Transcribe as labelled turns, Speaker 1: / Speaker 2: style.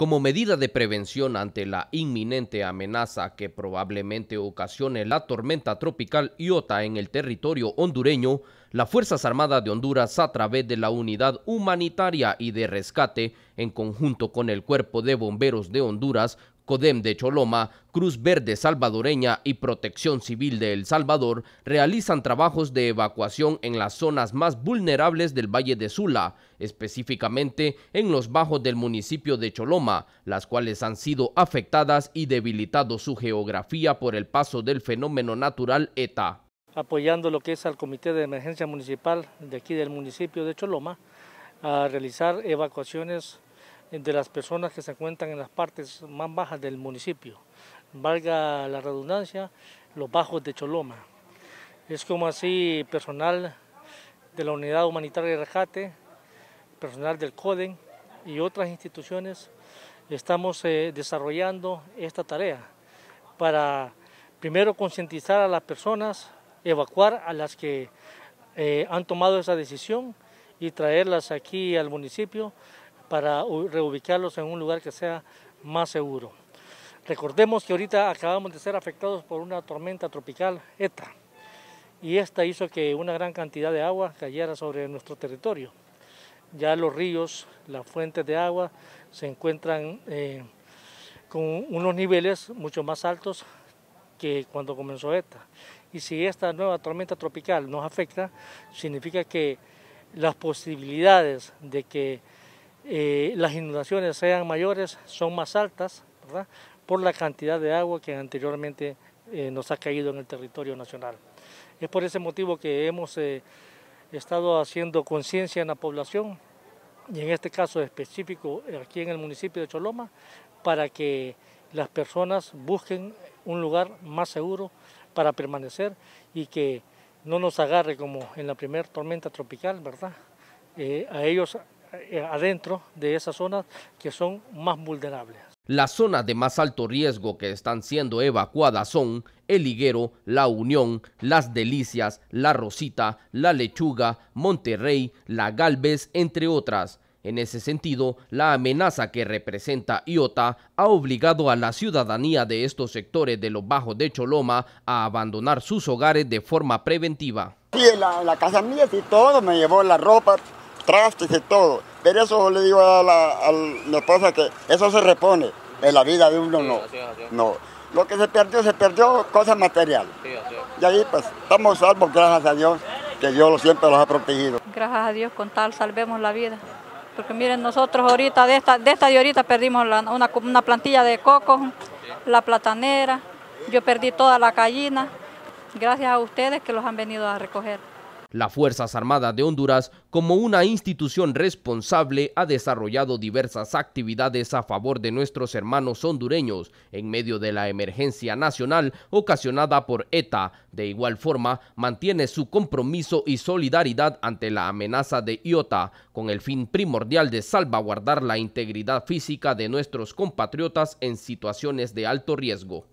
Speaker 1: Como medida de prevención ante la inminente amenaza que probablemente ocasione la tormenta tropical Iota en el territorio hondureño, las Fuerzas Armadas de Honduras, a través de la Unidad Humanitaria y de Rescate, en conjunto con el Cuerpo de Bomberos de Honduras, CODEM de Choloma, Cruz Verde Salvadoreña y Protección Civil de El Salvador realizan trabajos de evacuación en las zonas más vulnerables del Valle de Sula, específicamente en los bajos del municipio de Choloma, las cuales han sido afectadas y debilitado su geografía por el paso del fenómeno natural ETA.
Speaker 2: Apoyando lo que es al Comité de Emergencia Municipal de aquí del municipio de Choloma a realizar evacuaciones de las personas que se encuentran en las partes más bajas del municipio, valga la redundancia, los bajos de Choloma. Es como así personal de la Unidad Humanitaria de Rescate, personal del CODEN y otras instituciones, estamos eh, desarrollando esta tarea para primero concientizar a las personas, evacuar a las que eh, han tomado esa decisión y traerlas aquí al municipio para reubicarlos en un lugar que sea más seguro. Recordemos que ahorita acabamos de ser afectados por una tormenta tropical ETA y esta hizo que una gran cantidad de agua cayera sobre nuestro territorio. Ya los ríos, las fuentes de agua se encuentran eh, con unos niveles mucho más altos que cuando comenzó ETA. Y si esta nueva tormenta tropical nos afecta, significa que las posibilidades de que eh, las inundaciones sean mayores, son más altas, ¿verdad? por la cantidad de agua que anteriormente eh, nos ha caído en el territorio nacional. Es por ese motivo que hemos eh, estado haciendo conciencia en la población, y en este caso específico aquí en el municipio de Choloma, para que las personas busquen un lugar más seguro para permanecer y que no nos agarre como en la primera tormenta tropical, ¿verdad? a ellos eh, adentro de esas zonas que son más vulnerables.
Speaker 1: Las zonas de más alto riesgo que están siendo evacuadas son El Higuero, La Unión, Las Delicias, La Rosita, La Lechuga, Monterrey, La Galvez, entre otras. En ese sentido, la amenaza que representa IOTA ha obligado a la ciudadanía de estos sectores de los bajos de Choloma a abandonar sus hogares de forma preventiva. la, casa mía, y todo, me llevó la ropa, trastes y todo. Pero eso le digo a la, esposa que eso se repone. En la vida de uno no. No. Lo que se perdió, se perdió cosas materiales. y ahí pues estamos salvos, gracias a Dios, que Dios siempre los ha protegido.
Speaker 2: Gracias a Dios, con tal salvemos la vida. Porque miren, nosotros ahorita, de esta de, ahorita perdimos una, una, plantilla de coco, la platanera, yo perdí toda la gallina, gracias a ustedes que los han venido a recoger.
Speaker 1: La Fuerzas Armadas de Honduras, como una institución responsable, ha desarrollado diversas actividades a favor de nuestros hermanos hondureños en medio de la emergencia nacional ocasionada por ETA. De igual forma, mantiene su compromiso y solidaridad ante la amenaza de IOTA, con el fin primordial de salvaguardar la integridad física de nuestros compatriotas en situaciones de alto riesgo.